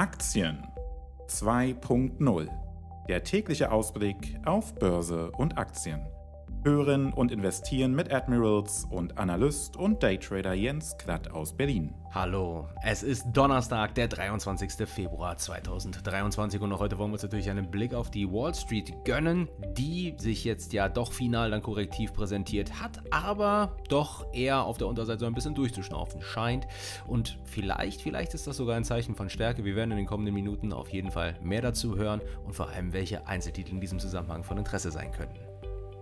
Aktien 2.0 Der tägliche Ausblick auf Börse und Aktien. Hören und Investieren mit Admirals und Analyst und Daytrader Jens Klatt aus Berlin. Hallo, es ist Donnerstag, der 23. Februar 2023 und noch heute wollen wir uns natürlich einen Blick auf die Wall Street gönnen, die sich jetzt ja doch final dann korrektiv präsentiert hat, aber doch eher auf der Unterseite so ein bisschen durchzuschnaufen scheint und vielleicht, vielleicht ist das sogar ein Zeichen von Stärke. Wir werden in den kommenden Minuten auf jeden Fall mehr dazu hören und vor allem, welche Einzeltitel in diesem Zusammenhang von Interesse sein könnten.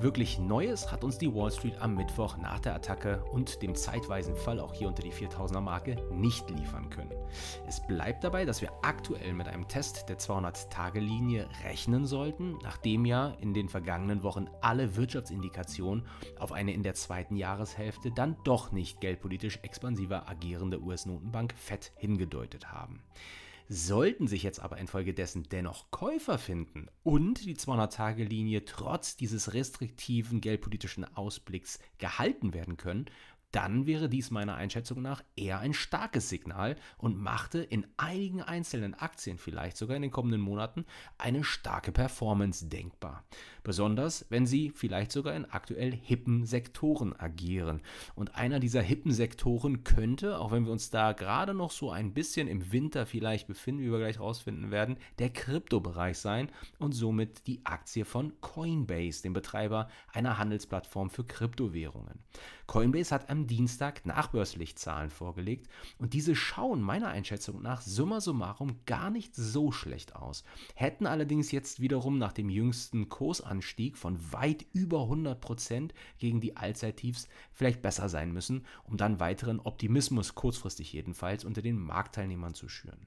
Wirklich Neues hat uns die Wall Street am Mittwoch nach der Attacke und dem zeitweisen Fall auch hier unter die 4000er Marke nicht liefern können. Es bleibt dabei, dass wir aktuell mit einem Test der 200-Tage-Linie rechnen sollten, nachdem ja in den vergangenen Wochen alle Wirtschaftsindikationen auf eine in der zweiten Jahreshälfte dann doch nicht geldpolitisch expansiver agierende US-Notenbank Fed hingedeutet haben. Sollten sich jetzt aber infolgedessen dennoch Käufer finden und die 200-Tage-Linie trotz dieses restriktiven geldpolitischen Ausblicks gehalten werden können, dann wäre dies meiner Einschätzung nach eher ein starkes Signal und machte in einigen einzelnen Aktien vielleicht sogar in den kommenden Monaten eine starke Performance denkbar besonders wenn sie vielleicht sogar in aktuell hippen Sektoren agieren. Und einer dieser hippen Sektoren könnte, auch wenn wir uns da gerade noch so ein bisschen im Winter vielleicht befinden, wie wir gleich rausfinden werden, der Kryptobereich sein und somit die Aktie von Coinbase, dem Betreiber einer Handelsplattform für Kryptowährungen. Coinbase hat am Dienstag nachbörslich Zahlen vorgelegt und diese schauen meiner Einschätzung nach summa summarum gar nicht so schlecht aus, hätten allerdings jetzt wiederum nach dem jüngsten Kursanstieg Anstieg von weit über 100 Prozent gegen die Allzeittiefs vielleicht besser sein müssen, um dann weiteren Optimismus kurzfristig jedenfalls unter den Marktteilnehmern zu schüren.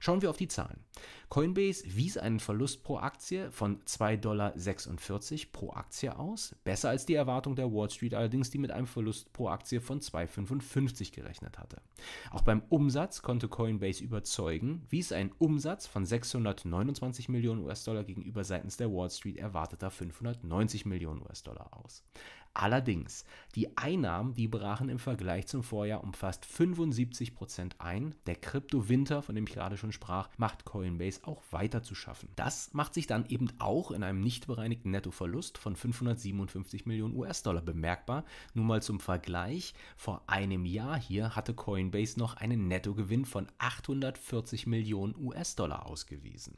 Schauen wir auf die Zahlen. Coinbase wies einen Verlust pro Aktie von 2,46 Dollar pro Aktie aus, besser als die Erwartung der Wall Street allerdings, die mit einem Verlust pro Aktie von 2,55 gerechnet hatte. Auch beim Umsatz konnte Coinbase überzeugen, wies einen Umsatz von 629 Millionen US-Dollar gegenüber seitens der Wall Street erwarteter 590 Millionen US-Dollar aus. Allerdings, die Einnahmen, die brachen im Vergleich zum Vorjahr um fast 75% ein. Der Kryptowinter, von dem ich gerade schon sprach, macht Coinbase auch weiter zu schaffen. Das macht sich dann eben auch in einem nicht bereinigten Nettoverlust von 557 Millionen US-Dollar bemerkbar. Nur mal zum Vergleich, vor einem Jahr hier hatte Coinbase noch einen Nettogewinn von 840 Millionen US-Dollar ausgewiesen.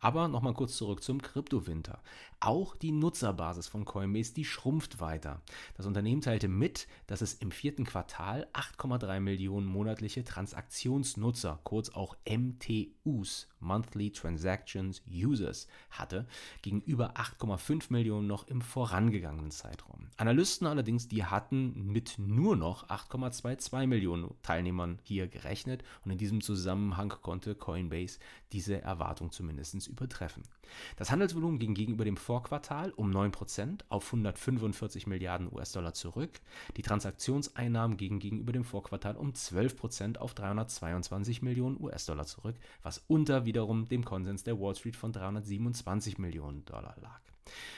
Aber nochmal kurz zurück zum Kryptowinter. Auch die Nutzerbasis von Coinbase, die schrumpft weiter. Das Unternehmen teilte mit, dass es im vierten Quartal 8,3 Millionen monatliche Transaktionsnutzer, kurz auch MTUs, Monthly Transactions Users, hatte, gegenüber 8,5 Millionen noch im vorangegangenen Zeitraum. Analysten allerdings, die hatten mit nur noch 8,22 Millionen Teilnehmern hier gerechnet und in diesem Zusammenhang konnte Coinbase diese Erwartung zumindest übertreffen. Das Handelsvolumen ging gegenüber dem Vorquartal um 9% auf 145 Milliarden Milliarden US-Dollar zurück, die Transaktionseinnahmen gingen gegenüber dem Vorquartal um 12 Prozent auf 322 Millionen US-Dollar zurück, was unter wiederum dem Konsens der Wall Street von 327 Millionen Dollar lag.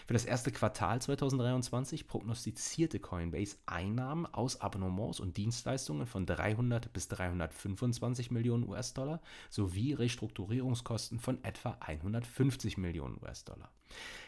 Für das erste Quartal 2023 prognostizierte Coinbase Einnahmen aus Abonnements und Dienstleistungen von 300 bis 325 Millionen US-Dollar sowie Restrukturierungskosten von etwa 150 Millionen US-Dollar.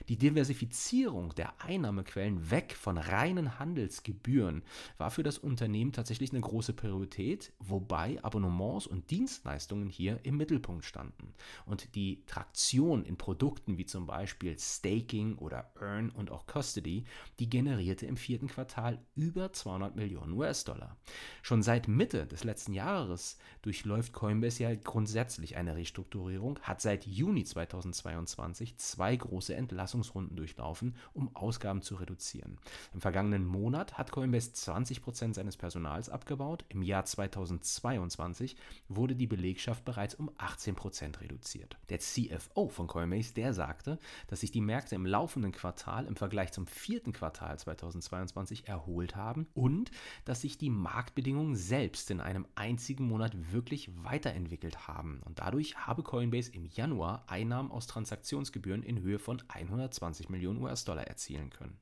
Die Diversifizierung der Einnahmequellen weg von reinen Handelsgebühren war für das Unternehmen tatsächlich eine große Priorität, wobei Abonnements und Dienstleistungen hier im Mittelpunkt standen. Und die Traktion in Produkten wie zum Beispiel Staking, Staking oder Earn und auch Custody, die generierte im vierten Quartal über 200 Millionen US-Dollar. Schon seit Mitte des letzten Jahres durchläuft Coinbase ja grundsätzlich eine Restrukturierung, hat seit Juni 2022 zwei große Entlassungsrunden durchlaufen, um Ausgaben zu reduzieren. Im vergangenen Monat hat Coinbase 20% seines Personals abgebaut, im Jahr 2022 wurde die Belegschaft bereits um 18% reduziert. Der CFO von Coinbase, der sagte, dass sich die Märkte im Laufe laufenden Quartal im Vergleich zum vierten Quartal 2022 erholt haben und dass sich die Marktbedingungen selbst in einem einzigen Monat wirklich weiterentwickelt haben. Und dadurch habe Coinbase im Januar Einnahmen aus Transaktionsgebühren in Höhe von 120 Millionen US-Dollar erzielen können.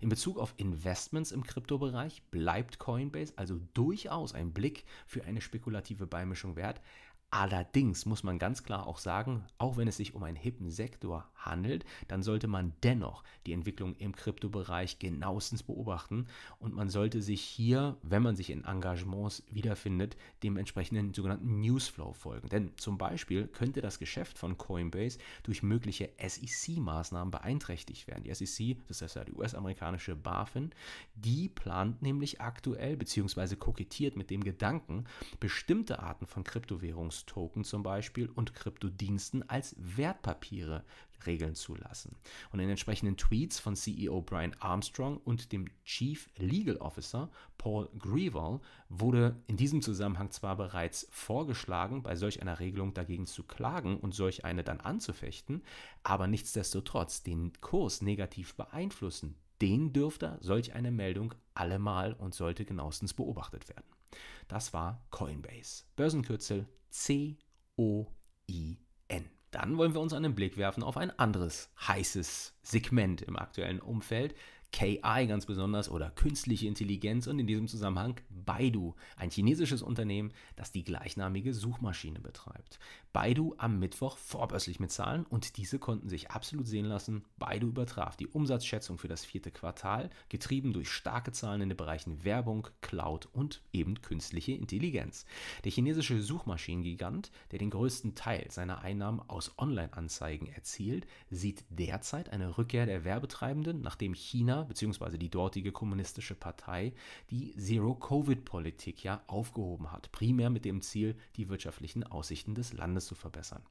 In Bezug auf Investments im Kryptobereich bleibt Coinbase also durchaus ein Blick für eine spekulative Beimischung wert, Allerdings muss man ganz klar auch sagen, auch wenn es sich um einen hippen Sektor handelt, dann sollte man dennoch die Entwicklung im Kryptobereich genauestens beobachten und man sollte sich hier, wenn man sich in Engagements wiederfindet, dem entsprechenden sogenannten Newsflow folgen. Denn zum Beispiel könnte das Geschäft von Coinbase durch mögliche SEC-Maßnahmen beeinträchtigt werden. Die SEC, das ist ja die US-amerikanische BaFin, die plant nämlich aktuell bzw. kokettiert mit dem Gedanken, bestimmte Arten von Kryptowährungs Token zum Beispiel und Kryptodiensten als Wertpapiere regeln zu lassen. Und in entsprechenden Tweets von CEO Brian Armstrong und dem Chief Legal Officer Paul Grewal wurde in diesem Zusammenhang zwar bereits vorgeschlagen, bei solch einer Regelung dagegen zu klagen und solch eine dann anzufechten, aber nichtsdestotrotz den Kurs negativ beeinflussen, den dürfte solch eine Meldung allemal und sollte genauestens beobachtet werden. Das war Coinbase. Börsenkürzel C-O-I-N. Dann wollen wir uns einen Blick werfen auf ein anderes heißes Segment im aktuellen Umfeld. KI ganz besonders oder künstliche Intelligenz und in diesem Zusammenhang Baidu, ein chinesisches Unternehmen, das die gleichnamige Suchmaschine betreibt. Baidu am Mittwoch vorbörslich mit Zahlen und diese konnten sich absolut sehen lassen. Baidu übertraf die Umsatzschätzung für das vierte Quartal, getrieben durch starke Zahlen in den Bereichen Werbung, Cloud und eben künstliche Intelligenz. Der chinesische Suchmaschinengigant, der den größten Teil seiner Einnahmen aus Online-Anzeigen erzielt, sieht derzeit eine Rückkehr der Werbetreibenden, nachdem China bzw. die dortige kommunistische Partei die Zero-Covid-Politik ja aufgehoben hat, primär mit dem Ziel, die wirtschaftlichen Aussichten des Landes Prozess zu verbessern.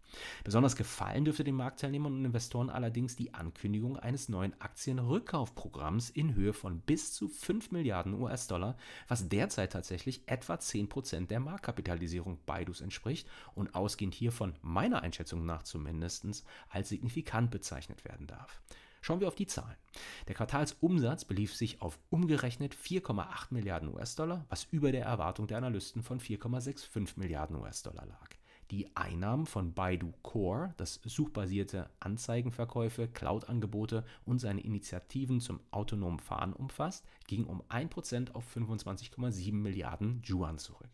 Besonders gefallen dürfte den Marktteilnehmern und Investoren allerdings die Ankündigung eines neuen Aktienrückkaufprogramms in Höhe von bis zu 5 Milliarden US-Dollar, was derzeit tatsächlich etwa 10% der Marktkapitalisierung Baidus entspricht und ausgehend hiervon meiner Einschätzung nach zumindest als signifikant bezeichnet werden darf. Schauen wir auf die Zahlen. Der Quartalsumsatz belief sich auf umgerechnet 4,8 Milliarden US-Dollar, was über der Erwartung der Analysten von 4,65 Milliarden US-Dollar lag die Einnahmen von Baidu Core, das suchbasierte Anzeigenverkäufe, Cloud-Angebote und seine Initiativen zum autonomen Fahren umfasst, ging um 1% auf 25,7 Milliarden Yuan zurück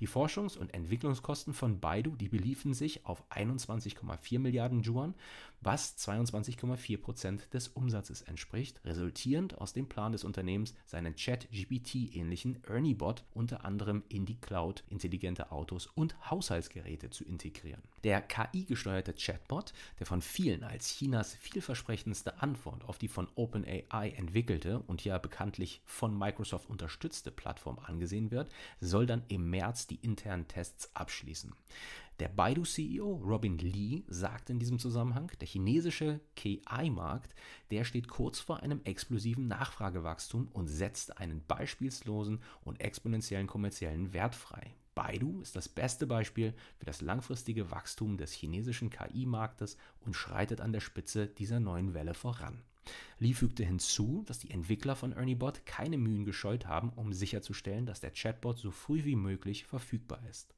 die Forschungs- und Entwicklungskosten von Baidu, die beliefen sich auf 21,4 Milliarden Yuan, was 22,4 Prozent des Umsatzes entspricht, resultierend aus dem Plan des Unternehmens, seinen Chat-GPT-ähnlichen Ernie-Bot unter anderem in die Cloud, intelligente Autos und Haushaltsgeräte zu integrieren. Der KI-gesteuerte Chatbot, der von vielen als Chinas vielversprechendste Antwort auf die von OpenAI entwickelte und ja bekanntlich von Microsoft unterstützte Plattform angesehen wird, soll dann im März die internen Tests abschließen. Der Baidu-CEO Robin Lee sagt in diesem Zusammenhang, der chinesische KI-Markt, der steht kurz vor einem explosiven Nachfragewachstum und setzt einen beispielslosen und exponentiellen kommerziellen Wert frei. Baidu ist das beste Beispiel für das langfristige Wachstum des chinesischen KI-Marktes und schreitet an der Spitze dieser neuen Welle voran. Lee fügte hinzu, dass die Entwickler von ErnieBot keine Mühen gescheut haben, um sicherzustellen, dass der Chatbot so früh wie möglich verfügbar ist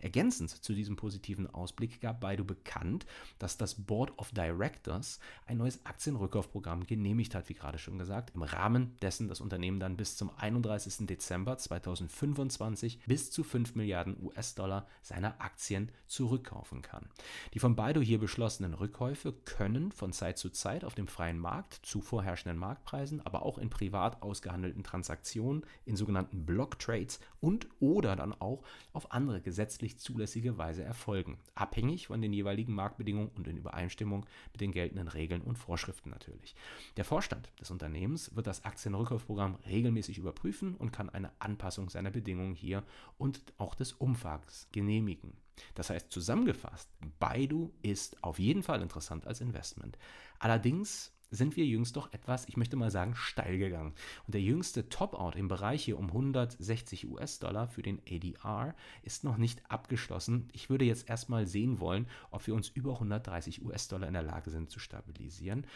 Ergänzend zu diesem positiven Ausblick gab Baidu bekannt, dass das Board of Directors ein neues Aktienrückkaufprogramm genehmigt hat, wie gerade schon gesagt, im Rahmen dessen das Unternehmen dann bis zum 31. Dezember 2025 bis zu 5 Milliarden US-Dollar seiner Aktien zurückkaufen kann. Die von Baidu hier beschlossenen Rückkäufe können von Zeit zu Zeit auf dem freien Markt zu vorherrschenden Marktpreisen, aber auch in privat ausgehandelten Transaktionen, in sogenannten Block Trades und oder dann auch auf andere Gesellschaften gesetzlich zulässige Weise erfolgen, abhängig von den jeweiligen Marktbedingungen und in Übereinstimmung mit den geltenden Regeln und Vorschriften natürlich. Der Vorstand des Unternehmens wird das Aktienrückkaufprogramm regelmäßig überprüfen und kann eine Anpassung seiner Bedingungen hier und auch des Umfangs genehmigen. Das heißt zusammengefasst, Baidu ist auf jeden Fall interessant als Investment. Allerdings sind wir jüngst doch etwas, ich möchte mal sagen, steil gegangen. Und der jüngste Top-Out im Bereich hier um 160 US-Dollar für den ADR ist noch nicht abgeschlossen. Ich würde jetzt erstmal sehen wollen, ob wir uns über 130 US-Dollar in der Lage sind zu stabilisieren.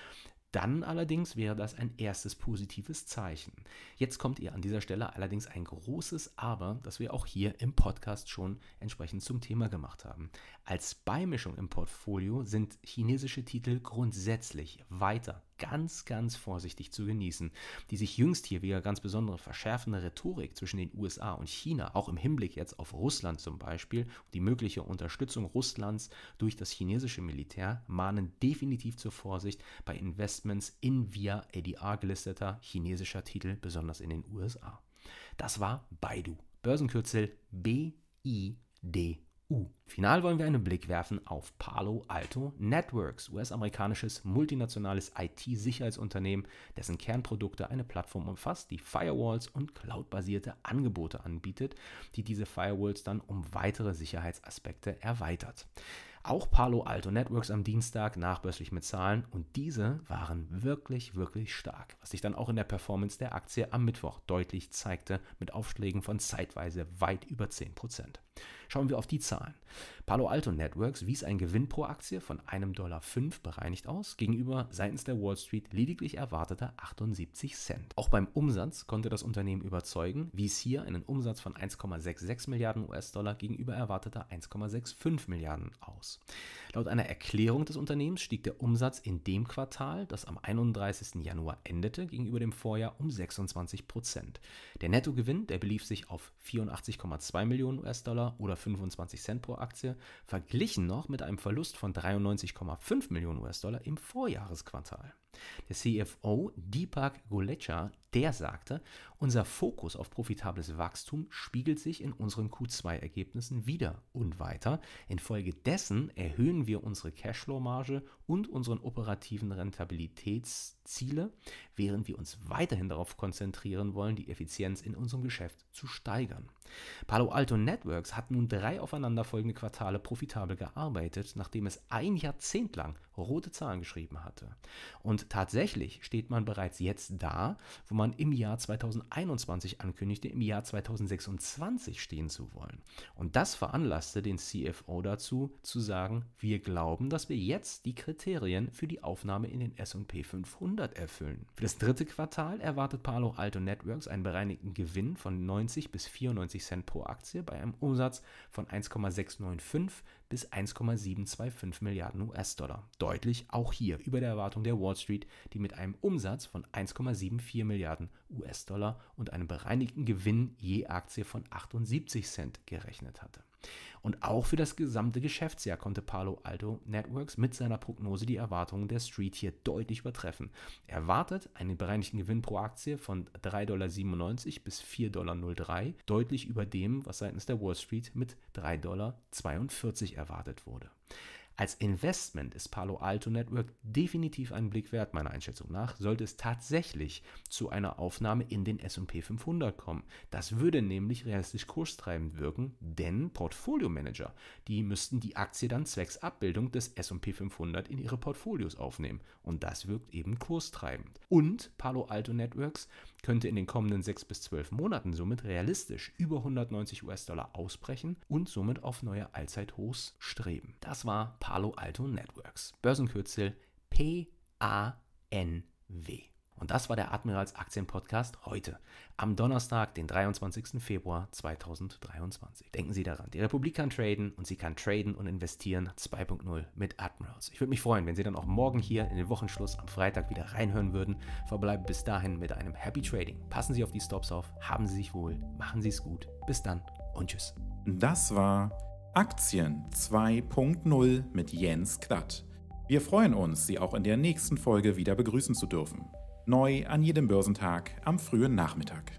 Dann allerdings wäre das ein erstes positives Zeichen. Jetzt kommt ihr an dieser Stelle allerdings ein großes Aber, das wir auch hier im Podcast schon entsprechend zum Thema gemacht haben. Als Beimischung im Portfolio sind chinesische Titel grundsätzlich weiter ganz, ganz vorsichtig zu genießen. Die sich jüngst hier wieder ganz besondere verschärfende Rhetorik zwischen den USA und China, auch im Hinblick jetzt auf Russland zum Beispiel, die mögliche Unterstützung Russlands durch das chinesische Militär, mahnen definitiv zur Vorsicht bei Investments in via ADR gelisteter chinesischer Titel, besonders in den USA. Das war Baidu, Börsenkürzel BID. U. Final wollen wir einen Blick werfen auf Palo Alto Networks, US-amerikanisches multinationales IT-Sicherheitsunternehmen, dessen Kernprodukte eine Plattform umfasst, die Firewalls und cloudbasierte Angebote anbietet, die diese Firewalls dann um weitere Sicherheitsaspekte erweitert. Auch Palo Alto Networks am Dienstag nachbörslich mit Zahlen und diese waren wirklich, wirklich stark, was sich dann auch in der Performance der Aktie am Mittwoch deutlich zeigte mit Aufschlägen von zeitweise weit über 10%. Schauen wir auf die Zahlen. Palo Alto Networks wies einen Gewinn pro Aktie von 1,05 Dollar bereinigt aus, gegenüber seitens der Wall Street lediglich erwarteter 78 Cent. Auch beim Umsatz konnte das Unternehmen überzeugen, wies hier einen Umsatz von 1,66 Milliarden US-Dollar gegenüber erwarteter 1,65 Milliarden aus. Laut einer Erklärung des Unternehmens stieg der Umsatz in dem Quartal, das am 31. Januar endete, gegenüber dem Vorjahr um 26 Prozent. Der Nettogewinn, der belief sich auf 84,2 Millionen US-Dollar, Dollar oder 25 Cent pro Aktie, verglichen noch mit einem Verlust von 93,5 Millionen US-Dollar im Vorjahresquartal. Der CFO Deepak Golecha der sagte, unser Fokus auf profitables Wachstum spiegelt sich in unseren Q2-Ergebnissen wieder und weiter. Infolgedessen erhöhen wir unsere Cashflow-Marge und unseren operativen Rentabilitätsziele, während wir uns weiterhin darauf konzentrieren wollen, die Effizienz in unserem Geschäft zu steigern. Palo Alto Networks hat nun drei aufeinanderfolgende Quartale profitabel gearbeitet, nachdem es ein Jahrzehnt lang rote Zahlen geschrieben hatte. Und tatsächlich steht man bereits jetzt da, wo man im Jahr 2021 ankündigte, im Jahr 2026 stehen zu wollen. Und das veranlasste den CFO dazu zu sagen, wir glauben, dass wir jetzt die Kriterien für die Aufnahme in den S&P 500 erfüllen. Für das dritte Quartal erwartet Palo Alto Networks einen bereinigten Gewinn von 90 bis 94 Cent pro Aktie bei einem Umsatz von 1,695 bis 1,725 Milliarden US-Dollar. Deutlich auch hier über der Erwartung der Wall Street, die mit einem Umsatz von 1,74 Milliarden US-Dollar und einem bereinigten Gewinn je Aktie von 78 Cent gerechnet hatte. Und auch für das gesamte Geschäftsjahr konnte Palo Alto Networks mit seiner Prognose die Erwartungen der Street hier deutlich übertreffen. Er Erwartet einen bereinigten Gewinn pro Aktie von 3,97 Dollar bis 4,03 Dollar, deutlich über dem, was seitens der Wall Street mit 3,42 Dollar erwartet wurde. Als Investment ist Palo Alto Network definitiv einen Blick wert, meiner Einschätzung nach, sollte es tatsächlich zu einer Aufnahme in den SP 500 kommen. Das würde nämlich realistisch kurstreibend wirken, denn Portfoliomanager, die müssten die Aktie dann zwecks Abbildung des SP 500 in ihre Portfolios aufnehmen. Und das wirkt eben kurstreibend. Und Palo Alto Networks könnte in den kommenden sechs bis zwölf Monaten somit realistisch über 190 US-Dollar ausbrechen und somit auf neue Allzeithochs streben. Das war Palo Alto Networks, Börsenkürzel PANW. Und das war der Admirals Aktien Podcast heute, am Donnerstag, den 23. Februar 2023. Denken Sie daran, die Republik kann traden und sie kann traden und investieren 2.0 mit Admirals. Ich würde mich freuen, wenn Sie dann auch morgen hier in den Wochenschluss am Freitag wieder reinhören würden. Verbleibe bis dahin mit einem Happy Trading. Passen Sie auf die Stops auf, haben Sie sich wohl, machen Sie es gut. Bis dann und tschüss. Das war Aktien 2.0 mit Jens Klatt. Wir freuen uns, Sie auch in der nächsten Folge wieder begrüßen zu dürfen. Neu an jedem Börsentag am frühen Nachmittag.